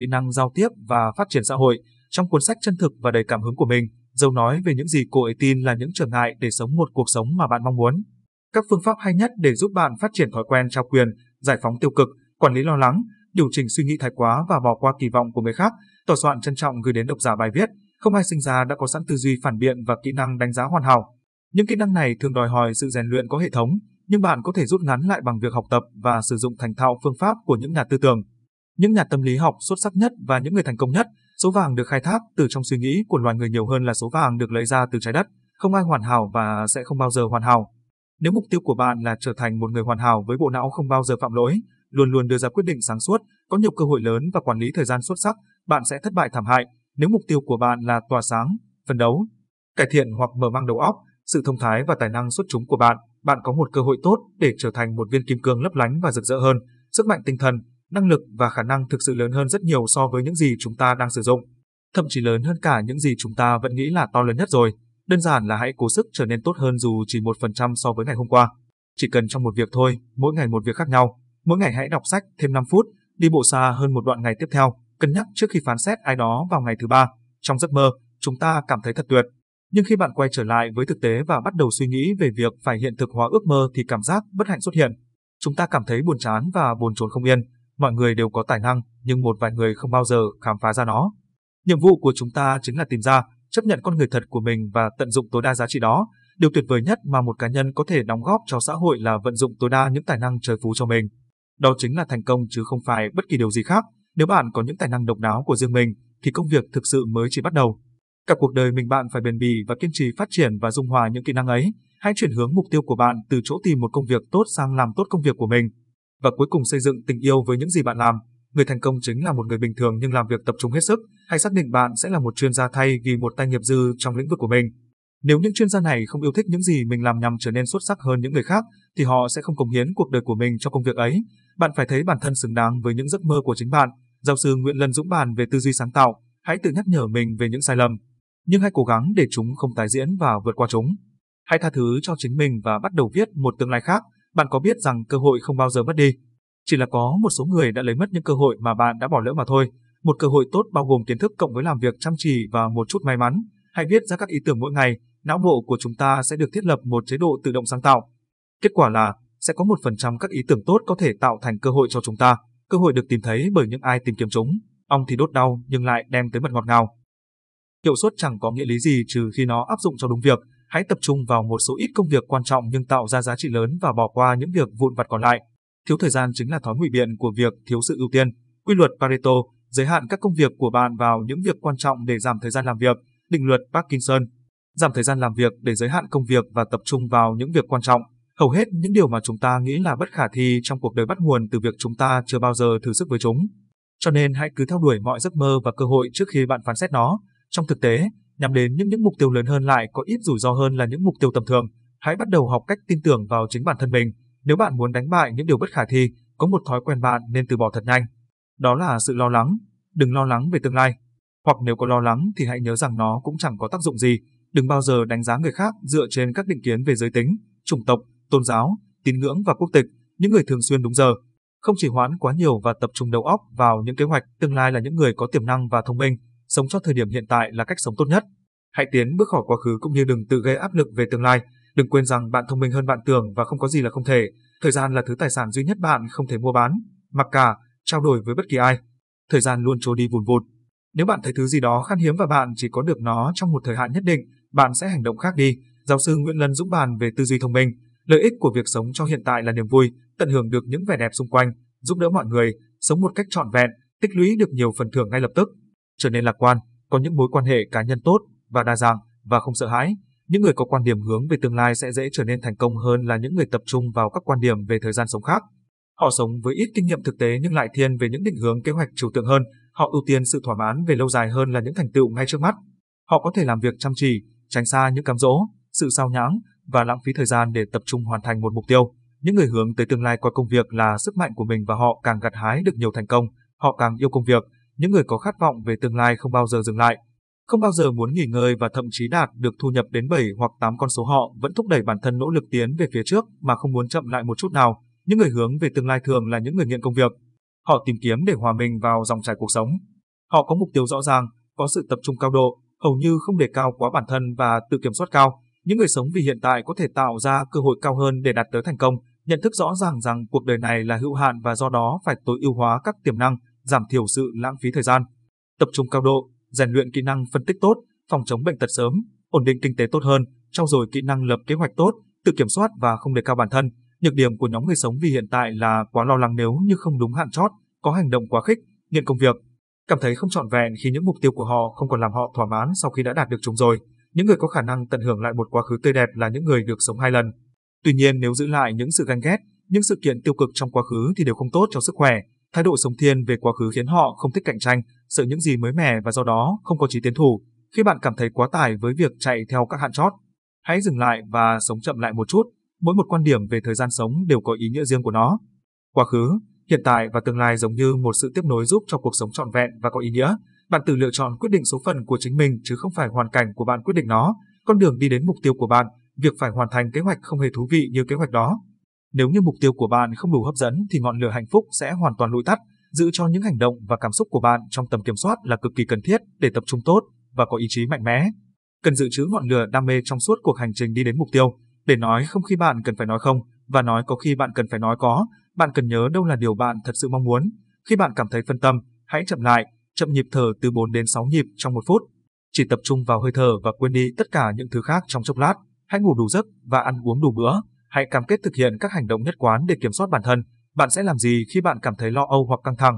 kỹ năng giao tiếp và phát triển xã hội trong cuốn sách chân thực và đầy cảm hứng của mình. Dâu nói về những gì cô ấy tin là những trở ngại để sống một cuộc sống mà bạn mong muốn. Các phương pháp hay nhất để giúp bạn phát triển thói quen trao quyền, giải phóng tiêu cực, quản lý lo lắng, điều chỉnh suy nghĩ thái quá và bỏ qua kỳ vọng của người khác, tòa soạn trân trọng gửi đến độc giả bài viết. Không ai sinh ra đã có sẵn tư duy phản biện và kỹ năng đánh giá hoàn hảo. Những kỹ năng này thường đòi hỏi sự rèn luyện có hệ thống, nhưng bạn có thể rút ngắn lại bằng việc học tập và sử dụng thành thạo phương pháp của những nhà tư tưởng những nhà tâm lý học xuất sắc nhất và những người thành công nhất, số vàng được khai thác từ trong suy nghĩ của loài người nhiều hơn là số vàng được lấy ra từ trái đất. Không ai hoàn hảo và sẽ không bao giờ hoàn hảo. Nếu mục tiêu của bạn là trở thành một người hoàn hảo với bộ não không bao giờ phạm lỗi, luôn luôn đưa ra quyết định sáng suốt, có nhiều cơ hội lớn và quản lý thời gian xuất sắc, bạn sẽ thất bại thảm hại. Nếu mục tiêu của bạn là tỏa sáng, phấn đấu, cải thiện hoặc mở mang đầu óc, sự thông thái và tài năng xuất chúng của bạn, bạn có một cơ hội tốt để trở thành một viên kim cương lấp lánh và rực rỡ hơn, sức mạnh tinh thần, năng lực và khả năng thực sự lớn hơn rất nhiều so với những gì chúng ta đang sử dụng, thậm chí lớn hơn cả những gì chúng ta vẫn nghĩ là to lớn nhất rồi. Đơn giản là hãy cố sức trở nên tốt hơn dù chỉ một phần trăm so với ngày hôm qua. Chỉ cần trong một việc thôi, mỗi ngày một việc khác nhau. Mỗi ngày hãy đọc sách thêm 5 phút, đi bộ xa hơn một đoạn ngày tiếp theo, cân nhắc trước khi phán xét ai đó vào ngày thứ ba. Trong giấc mơ, chúng ta cảm thấy thật tuyệt. Nhưng khi bạn quay trở lại với thực tế và bắt đầu suy nghĩ về việc phải hiện thực hóa ước mơ thì cảm giác bất hạnh xuất hiện. Chúng ta cảm thấy buồn chán và buồn chồn không yên Mọi người đều có tài năng, nhưng một vài người không bao giờ khám phá ra nó. Nhiệm vụ của chúng ta chính là tìm ra, chấp nhận con người thật của mình và tận dụng tối đa giá trị đó. Điều tuyệt vời nhất mà một cá nhân có thể đóng góp cho xã hội là vận dụng tối đa những tài năng trời phú cho mình. Đó chính là thành công chứ không phải bất kỳ điều gì khác. Nếu bạn có những tài năng độc đáo của riêng mình, thì công việc thực sự mới chỉ bắt đầu. Cả cuộc đời mình bạn phải bền bỉ và kiên trì phát triển và dung hòa những kỹ năng ấy. Hãy chuyển hướng mục tiêu của bạn từ chỗ tìm một công việc tốt sang làm tốt công việc của mình và cuối cùng xây dựng tình yêu với những gì bạn làm. Người thành công chính là một người bình thường nhưng làm việc tập trung hết sức, hay xác định bạn sẽ là một chuyên gia thay vì một tay nghiệp dư trong lĩnh vực của mình. Nếu những chuyên gia này không yêu thích những gì mình làm nhằm trở nên xuất sắc hơn những người khác, thì họ sẽ không cống hiến cuộc đời của mình cho công việc ấy. Bạn phải thấy bản thân xứng đáng với những giấc mơ của chính bạn. Giáo sư Nguyễn Lân Dũng bàn về tư duy sáng tạo, hãy tự nhắc nhở mình về những sai lầm, nhưng hãy cố gắng để chúng không tái diễn và vượt qua chúng. Hãy tha thứ cho chính mình và bắt đầu viết một tương lai khác. Bạn có biết rằng cơ hội không bao giờ mất đi, chỉ là có một số người đã lấy mất những cơ hội mà bạn đã bỏ lỡ mà thôi. Một cơ hội tốt bao gồm kiến thức cộng với làm việc chăm chỉ và một chút may mắn. Hãy viết ra các ý tưởng mỗi ngày, não bộ của chúng ta sẽ được thiết lập một chế độ tự động sáng tạo. Kết quả là sẽ có một phần trăm các ý tưởng tốt có thể tạo thành cơ hội cho chúng ta. Cơ hội được tìm thấy bởi những ai tìm kiếm chúng. Ong thì đốt đau nhưng lại đem tới mật ngọt ngào. Hiệu suất chẳng có nghĩa lý gì trừ khi nó áp dụng cho đúng việc hãy tập trung vào một số ít công việc quan trọng nhưng tạo ra giá trị lớn và bỏ qua những việc vụn vặt còn lại. Thiếu thời gian chính là thói ngụy biện của việc thiếu sự ưu tiên. Quy luật Pareto giới hạn các công việc của bạn vào những việc quan trọng để giảm thời gian làm việc. Định luật Parkinson giảm thời gian làm việc để giới hạn công việc và tập trung vào những việc quan trọng. Hầu hết những điều mà chúng ta nghĩ là bất khả thi trong cuộc đời bắt nguồn từ việc chúng ta chưa bao giờ thử sức với chúng. Cho nên hãy cứ theo đuổi mọi giấc mơ và cơ hội trước khi bạn phán xét nó. Trong thực tế, nhằm đến những những mục tiêu lớn hơn lại có ít rủi ro hơn là những mục tiêu tầm thường. Hãy bắt đầu học cách tin tưởng vào chính bản thân mình. Nếu bạn muốn đánh bại những điều bất khả thi, có một thói quen bạn nên từ bỏ thật nhanh. Đó là sự lo lắng. Đừng lo lắng về tương lai. Hoặc nếu có lo lắng thì hãy nhớ rằng nó cũng chẳng có tác dụng gì. Đừng bao giờ đánh giá người khác dựa trên các định kiến về giới tính, chủng tộc, tôn giáo, tín ngưỡng và quốc tịch. Những người thường xuyên đúng giờ, không chỉ hoãn quá nhiều và tập trung đầu óc vào những kế hoạch tương lai là những người có tiềm năng và thông minh sống cho thời điểm hiện tại là cách sống tốt nhất. Hãy tiến bước khỏi quá khứ cũng như đừng tự gây áp lực về tương lai. Đừng quên rằng bạn thông minh hơn bạn tưởng và không có gì là không thể. Thời gian là thứ tài sản duy nhất bạn không thể mua bán, mặc cả, trao đổi với bất kỳ ai. Thời gian luôn trôi đi vùn vụt. Nếu bạn thấy thứ gì đó khan hiếm và bạn chỉ có được nó trong một thời hạn nhất định, bạn sẽ hành động khác đi. Giáo sư Nguyễn Lân Dũng bàn về tư duy thông minh. Lợi ích của việc sống cho hiện tại là niềm vui, tận hưởng được những vẻ đẹp xung quanh, giúp đỡ mọi người, sống một cách trọn vẹn, tích lũy được nhiều phần thưởng ngay lập tức trở nên lạc quan, có những mối quan hệ cá nhân tốt và đa dạng và không sợ hãi. Những người có quan điểm hướng về tương lai sẽ dễ trở nên thành công hơn là những người tập trung vào các quan điểm về thời gian sống khác. Họ sống với ít kinh nghiệm thực tế nhưng lại thiên về những định hướng kế hoạch trừu tượng hơn, họ ưu tiên sự thỏa mãn về lâu dài hơn là những thành tựu ngay trước mắt. Họ có thể làm việc chăm chỉ, tránh xa những cám dỗ, sự sao nhãng và lãng phí thời gian để tập trung hoàn thành một mục tiêu. Những người hướng tới tương lai coi công việc là sức mạnh của mình và họ càng gặt hái được nhiều thành công, họ càng yêu công việc, những người có khát vọng về tương lai không bao giờ dừng lại, không bao giờ muốn nghỉ ngơi và thậm chí đạt được thu nhập đến 7 hoặc 8 con số họ vẫn thúc đẩy bản thân nỗ lực tiến về phía trước mà không muốn chậm lại một chút nào. Những người hướng về tương lai thường là những người nghiện công việc. Họ tìm kiếm để hòa mình vào dòng chảy cuộc sống. Họ có mục tiêu rõ ràng, có sự tập trung cao độ, hầu như không để cao quá bản thân và tự kiểm soát cao. Những người sống vì hiện tại có thể tạo ra cơ hội cao hơn để đạt tới thành công, nhận thức rõ ràng rằng cuộc đời này là hữu hạn và do đó phải tối ưu hóa các tiềm năng, giảm thiểu sự lãng phí thời gian, tập trung cao độ, rèn luyện kỹ năng phân tích tốt, phòng chống bệnh tật sớm, ổn định kinh tế tốt hơn, trau dồi kỹ năng lập kế hoạch tốt, tự kiểm soát và không đề cao bản thân. Nhược điểm của nhóm người sống vì hiện tại là quá lo lắng nếu như không đúng hạn chót, có hành động quá khích, nghiện công việc, cảm thấy không trọn vẹn khi những mục tiêu của họ không còn làm họ thỏa mãn sau khi đã đạt được chúng rồi. Những người có khả năng tận hưởng lại một quá khứ tươi đẹp là những người được sống hai lần. Tuy nhiên nếu giữ lại những sự ganh ghét, những sự kiện tiêu cực trong quá khứ thì đều không tốt cho sức khỏe, Thái độ sống thiên về quá khứ khiến họ không thích cạnh tranh, sợ những gì mới mẻ và do đó không có trí tiến thủ. Khi bạn cảm thấy quá tải với việc chạy theo các hạn chót, hãy dừng lại và sống chậm lại một chút. Mỗi một quan điểm về thời gian sống đều có ý nghĩa riêng của nó. Quá khứ, hiện tại và tương lai giống như một sự tiếp nối giúp cho cuộc sống trọn vẹn và có ý nghĩa. Bạn tự lựa chọn quyết định số phận của chính mình chứ không phải hoàn cảnh của bạn quyết định nó. Con đường đi đến mục tiêu của bạn, việc phải hoàn thành kế hoạch không hề thú vị như kế hoạch đó. Nếu như mục tiêu của bạn không đủ hấp dẫn thì ngọn lửa hạnh phúc sẽ hoàn toàn lụi tắt, giữ cho những hành động và cảm xúc của bạn trong tầm kiểm soát là cực kỳ cần thiết để tập trung tốt và có ý chí mạnh mẽ. Cần dự trữ ngọn lửa đam mê trong suốt cuộc hành trình đi đến mục tiêu, để nói không khi bạn cần phải nói không và nói có khi bạn cần phải nói có, bạn cần nhớ đâu là điều bạn thật sự mong muốn. Khi bạn cảm thấy phân tâm, hãy chậm lại, chậm nhịp thở từ 4 đến 6 nhịp trong một phút. Chỉ tập trung vào hơi thở và quên đi tất cả những thứ khác trong chốc lát. Hãy ngủ đủ giấc và ăn uống đủ bữa hãy cam kết thực hiện các hành động nhất quán để kiểm soát bản thân. Bạn sẽ làm gì khi bạn cảm thấy lo âu hoặc căng thẳng?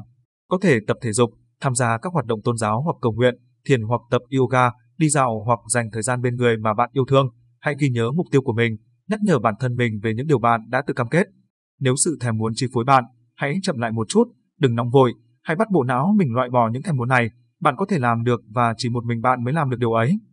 Có thể tập thể dục, tham gia các hoạt động tôn giáo hoặc cầu nguyện, thiền hoặc tập yoga, đi dạo hoặc dành thời gian bên người mà bạn yêu thương. Hãy ghi nhớ mục tiêu của mình, nhắc nhở bản thân mình về những điều bạn đã tự cam kết. Nếu sự thèm muốn chi phối bạn, hãy chậm lại một chút, đừng nóng vội, hãy bắt bộ não mình loại bỏ những thèm muốn này. Bạn có thể làm được và chỉ một mình bạn mới làm được điều ấy.